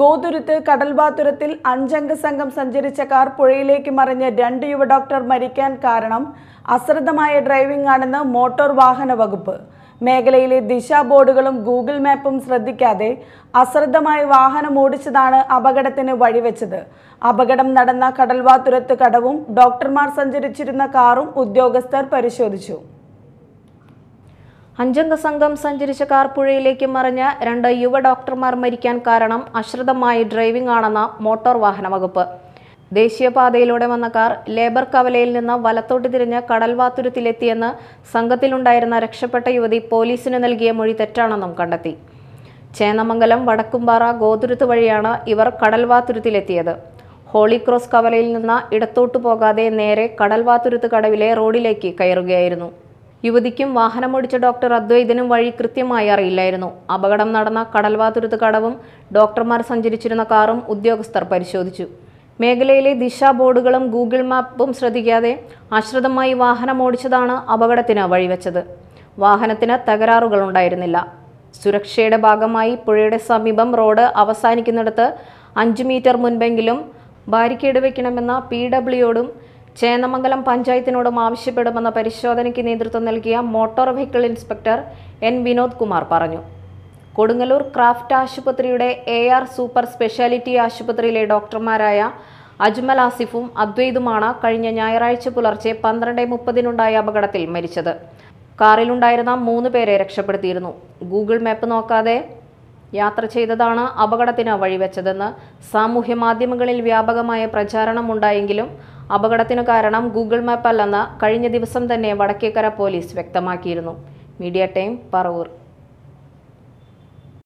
ഗോതുരുത്ത് കടൽവാതുരത്തിൽ അഞ്ചംഗ സംഘം സഞ്ചരിച്ച കാർ പുഴയിലേക്ക് മറിഞ്ഞ് രണ്ട് യുവ ഡോക്ടർ മരിക്കാൻ കാരണം അശ്രദ്ധമായ ഡ്രൈവിംഗ് ആണെന്ന് മോട്ടോർ വാഹന വകുപ്പ് മേഖലയിലെ ദിശാ ബോർഡുകളും ഗൂഗിൾ മാപ്പും ശ്രദ്ധിക്കാതെ അശ്രദ്ധമായി വാഹനം ഓടിച്ചതാണ് അപകടത്തിന് വഴിവെച്ചത് അപകടം നടന്ന കടൽവാതുരത്ത് കടവും ഡോക്ടർമാർ സഞ്ചരിച്ചിരുന്ന കാറും ഉദ്യോഗസ്ഥർ പരിശോധിച്ചു അഞ്ചംഗ സംഘം സഞ്ചരിച്ച കാർ പുഴയിലേക്ക് മറിഞ്ഞ് രണ്ട് യുവ ഡോക്ടർമാർ മരിക്കാൻ കാരണം അശ്രദ്ധമായ ഡ്രൈവിംഗ് ആണെന്ന മോട്ടോർ വാഹന വകുപ്പ് ദേശീയപാതയിലൂടെ വന്ന കാർ ലേബർ കവലയിൽ നിന്ന് വലത്തോട്ട് തിരിഞ്ഞ് കടൽവാതുരത്തിലെത്തിയെന്ന് സംഘത്തിലുണ്ടായിരുന്ന രക്ഷപ്പെട്ട യുവതി പോലീസിന് നൽകിയ മൊഴി തെറ്റാണെന്നും കണ്ടെത്തി ചേന്നമംഗലം വടക്കുംപാറ ഗോതുരുത്ത് വഴിയാണ് ഇവർ കടൽവാതുരത്തിലെത്തിയത് ഹോളി ക്രോസ് കവലയിൽ നിന്ന് ഇടത്തോട്ട് പോകാതെ നേരെ കടൽവാത്തുരുത്ത് കടവിലെ റോഡിലേക്ക് കയറുകയായിരുന്നു യുവതിക്കും വാഹനമോടിച്ച ഡോക്ടർ അദ്വൈതനും വഴി കൃത്യമായി അറിയില്ലായിരുന്നു അപകടം നടന്ന കടൽവാതുരുത്ത് കടവും ഡോക്ടർമാർ സഞ്ചരിച്ചിരുന്ന കാറും ഉദ്യോഗസ്ഥർ പരിശോധിച്ചു മേഖലയിലെ ദിശാ ബോർഡുകളും ഗൂഗിൾ മാപ്പും ശ്രദ്ധിക്കാതെ അശ്രദ്ധമായി വാഹനമോടിച്ചതാണ് അപകടത്തിന് വഴിവെച്ചത് വാഹനത്തിന് തകരാറുകൾ ഉണ്ടായിരുന്നില്ല സുരക്ഷയുടെ ഭാഗമായി പുഴയുടെ സമീപം റോഡ് അവസാനിക്കുന്നിടത്ത് അഞ്ച് മീറ്റർ മുൻപെങ്കിലും ബാരിക്കേഡ് വയ്ക്കണമെന്ന പി ഡബ്ല്യുയോടും ചേന്നമംഗലം പഞ്ചായത്തിനോടും ആവശ്യപ്പെടുമെന്ന പരിശോധനയ്ക്ക് നേതൃത്വം നൽകിയ motor vehicle inspector N Vinod Kumar പറഞ്ഞു കൊടുങ്ങല്ലൂർ ക്രാഫ്റ്റ് ആശുപത്രിയുടെ എ ആർ സൂപ്പർ സ്പെഷ്യാലിറ്റി ആശുപത്രിയിലെ ഡോക്ടർമാരായ അജ്മൽ ആസിഫും അദ്വൈതുമാണ് കഴിഞ്ഞ ഞായറാഴ്ച പുലർച്ചെ പന്ത്രണ്ട് മുപ്പതിനുണ്ടായ അപകടത്തിൽ മരിച്ചത് കാറിലുണ്ടായിരുന്ന മൂന്ന് പേരെ രക്ഷപ്പെടുത്തിയിരുന്നു ഗൂഗിൾ മാപ്പ് നോക്കാതെ യാത്ര ചെയ്തതാണ് അപകടത്തിന് വഴിവെച്ചതെന്ന് സാമൂഹ്യ മാധ്യമങ്ങളിൽ വ്യാപകമായ പ്രചാരണമുണ്ടായെങ്കിലും അപകടത്തിനു കാരണം ഗൂഗിൾ മാപ്പ് അല്ലെന്ന് കഴിഞ്ഞ ദിവസം തന്നെ വടക്കേക്കര പോലീസ് വ്യക്തമാക്കിയിരുന്നു മീഡിയ ടൈം പറവൂർ